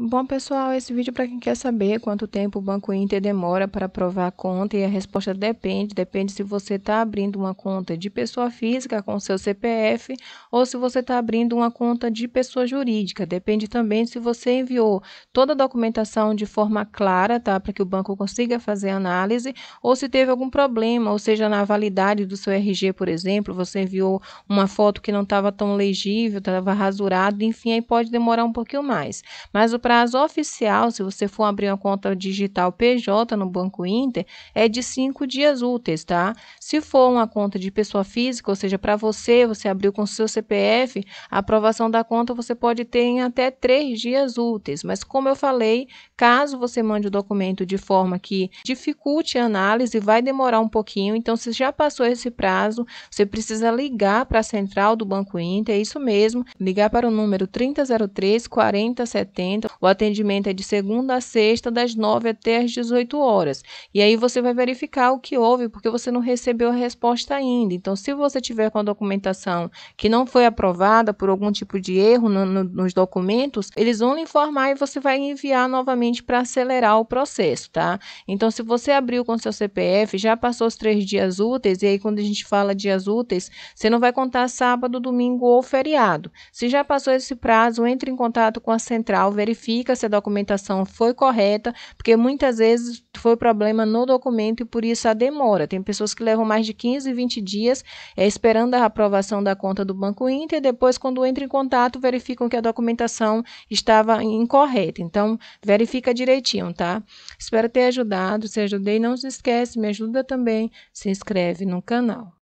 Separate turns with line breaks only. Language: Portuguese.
Bom, pessoal, esse vídeo é para quem quer saber quanto tempo o Banco Inter demora para aprovar a conta e a resposta depende, depende se você está abrindo uma conta de pessoa física com seu CPF ou se você está abrindo uma conta de pessoa jurídica, depende também se você enviou toda a documentação de forma clara, tá, para que o banco consiga fazer análise ou se teve algum problema, ou seja, na validade do seu RG, por exemplo, você enviou uma foto que não estava tão legível, estava rasurado, enfim, aí pode demorar um pouquinho mais, mas o prazo oficial, se você for abrir uma conta digital PJ no Banco Inter, é de cinco dias úteis, tá? Se for uma conta de pessoa física, ou seja, para você, você abriu com seu CPF, a aprovação da conta você pode ter em até três dias úteis. Mas como eu falei, caso você mande o documento de forma que dificulte a análise, vai demorar um pouquinho. Então, se já passou esse prazo, você precisa ligar para a central do Banco Inter, é isso mesmo, ligar para o número 3003 4070 o atendimento é de segunda a sexta, das 9 até as 18 horas. E aí você vai verificar o que houve, porque você não recebeu a resposta ainda. Então, se você tiver com a documentação que não foi aprovada por algum tipo de erro no, no, nos documentos, eles vão lhe informar e você vai enviar novamente para acelerar o processo, tá? Então, se você abriu com seu CPF, já passou os três dias úteis, e aí quando a gente fala dias úteis, você não vai contar sábado, domingo ou feriado. Se já passou esse prazo, entre em contato com a central, verifique verifica se a documentação foi correta, porque muitas vezes foi problema no documento e por isso a demora. Tem pessoas que levam mais de 15, 20 dias é, esperando a aprovação da conta do Banco Inter e depois, quando entra em contato, verificam que a documentação estava incorreta. Então, verifica direitinho, tá? Espero ter ajudado. Se ajudei, não se esquece, me ajuda também. Se inscreve no canal.